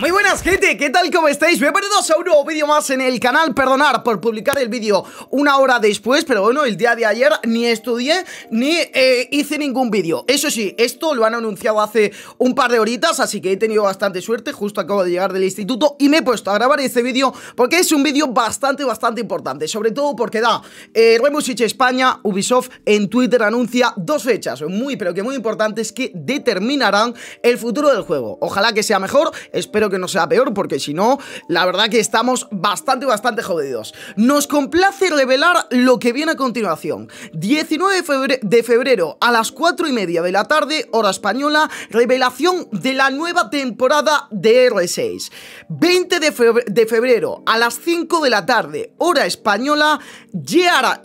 Muy buenas gente, ¿qué tal? ¿Cómo estáis? Bienvenidos a un nuevo vídeo más en el canal Perdonar por publicar el vídeo una hora después Pero bueno, el día de ayer ni estudié ni eh, hice ningún vídeo Eso sí, esto lo han anunciado hace un par de horitas Así que he tenido bastante suerte, justo acabo de llegar del instituto Y me he puesto a grabar este vídeo porque es un vídeo bastante, bastante importante Sobre todo porque da eh, Remusich España, Ubisoft en Twitter anuncia dos fechas Muy, pero que muy importantes que determinarán el futuro del juego Ojalá que sea mejor, espero que no sea peor, porque si no, la verdad que estamos bastante, bastante jodidos. Nos complace revelar lo que viene a continuación. 19 de febrero, a las 4 y media de la tarde, hora española, revelación de la nueva temporada de R6. 20 de, febrero, a las 5 de la tarde, hora española, Gear ha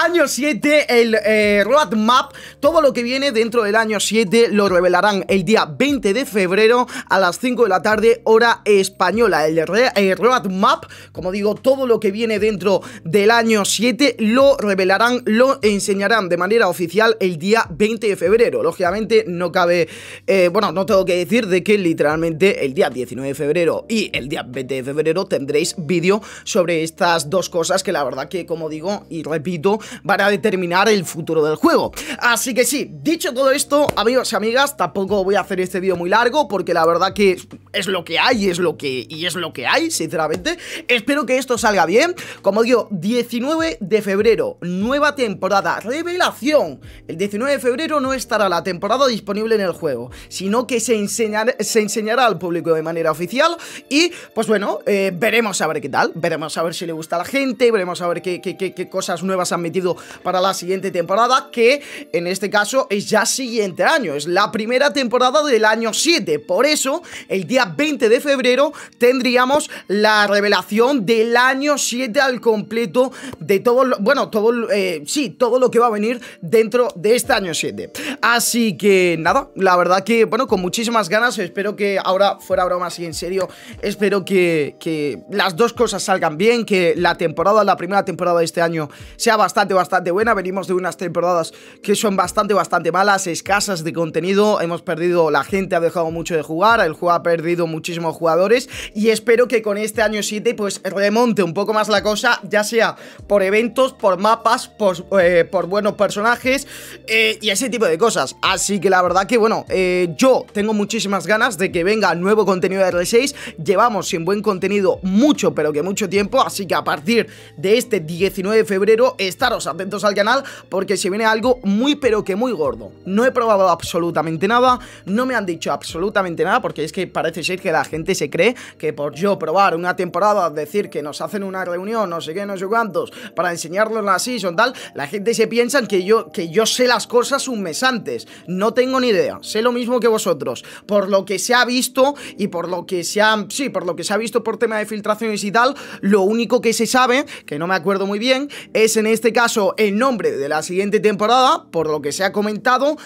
año 7, el eh, roadmap, todo lo que viene dentro del año 7 lo revelarán el día 20 de febrero a las 5 de la tarde, hora española. El, el roadmap, como digo, todo lo que viene dentro del año 7 lo revelarán, lo enseñarán de manera oficial el día 20 de febrero. Lógicamente no cabe, eh, bueno, no tengo que decir de que literalmente el día 19 de febrero y el día 20 de febrero tendréis vídeo sobre estas dos cosas que la verdad que, como digo y repito, van a determinar el futuro del juego. Así que sí, dicho todo esto, amigos y amigas, tampoco voy a hacer este vídeo muy largo porque la verdad que es lo que hay, es lo que, y es lo que hay, sinceramente. Espero que esto salga bien. Como digo, 19 de febrero, nueva temporada, revelación. El 19 de febrero no estará la temporada disponible en el juego, sino que se, enseñará al público de manera oficial. Y pues bueno, eh, veremos a ver qué tal, veremos a ver si le gusta a la gente, veremos a ver qué, qué, qué cosas nuevas han metido para la siguiente temporada, que en este caso es ya siguiente año, es la primera temporada del año 7. Por eso, el día 20 de febrero tendríamos la revelación del año 7 al completo de todo, lo, bueno, todo, eh, sí, todo lo que va a venir dentro de este año 7. Así que nada, la verdad que, bueno, con muchísimas ganas, espero que ahora fuera broma, así en serio, espero que, que las dos cosas salgan bien, que la temporada, la primera temporada de este año sea bastante, bastante buena. Venimos de unas temporadas que son bastante, bastante malas, escasas de contenido, hemos perdido, la gente ha dejado mucho de jugar, el juego ha perdido muchísimos jugadores y espero que con este año 7 pues remonte un poco más la cosa, ya sea por eventos, por mapas, por, eh, por buenos personajes eh, y ese tipo de cosas. Así que la verdad que bueno, eh, yo tengo muchísimas ganas de que venga nuevo contenido de R6, llevamos sin buen contenido mucho pero que mucho tiempo, así que a partir de este 19 de febrero estaros atentos al canal porque se viene algo muy pero que muy gordo. No he probado absolutamente nada, no me han dicho absolutamente nada porque es que parece decir que la gente se cree que por yo probar una temporada, decir que nos hacen una reunión, no sé qué, no sé cuántos, para enseñarlos la season, tal, la gente se piensa que yo, que yo sé las cosas un mes antes. No tengo ni idea. Sé lo mismo que vosotros. Por lo que se ha visto y por lo que se ha. Sí, por lo que se ha visto por tema de filtraciones y tal, lo único que se sabe, que no me acuerdo muy bien, es en este caso el nombre de la siguiente temporada, por lo que se ha comentado,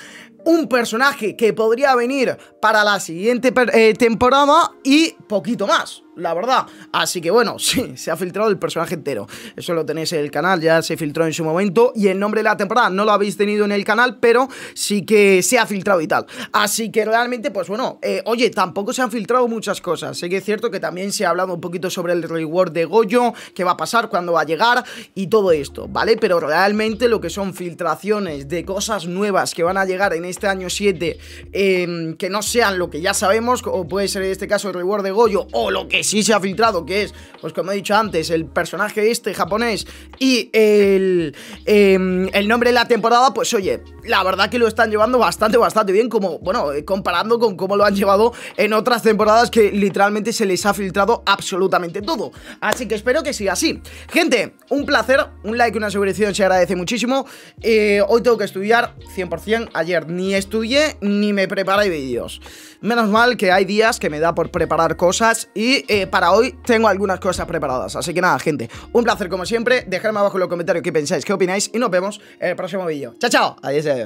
un personaje que podría venir para la siguiente eh, temporada y poquito más la verdad. Así que bueno, sí, se ha filtrado el personaje entero. Eso lo tenéis en el canal, ya se filtró en su momento. Y el nombre de la temporada no lo habéis tenido en el canal, pero sí que se ha filtrado y tal. Así que realmente, pues bueno, eh, oye, tampoco se han filtrado muchas cosas. Sé que es cierto que también se ha hablado un poquito sobre el reward de Goyo, qué va a pasar, cuando va a llegar y todo esto, ¿vale? Pero realmente lo que son filtraciones de cosas nuevas que van a llegar en este año 7, em, que no sean lo que ya sabemos, o puede ser en este caso el reward de Goyo o lo que sí se ha filtrado, que es, pues como he dicho antes, el personaje este japonés y el, em, el nombre de la temporada, pues oye, la verdad que lo están llevando bastante, bastante bien, como, bueno, eh, comparando con cómo lo han llevado en otras temporadas que literalmente se les ha filtrado absolutamente todo. Así que espero que siga así. Gente, un placer, un like, una suscripción se agradece muchísimo. Eh, hoy tengo que estudiar 100%, ayer ni estudié ni me preparé vídeos. Menos mal que hay días que me da por preparar cosas y... Eh, para hoy tengo algunas cosas preparadas. Así que nada, gente, un placer como siempre. Dejadme abajo en los comentarios qué pensáis, qué opináis y nos vemos en el próximo vídeo. Chao, chao. Adiós, adiós.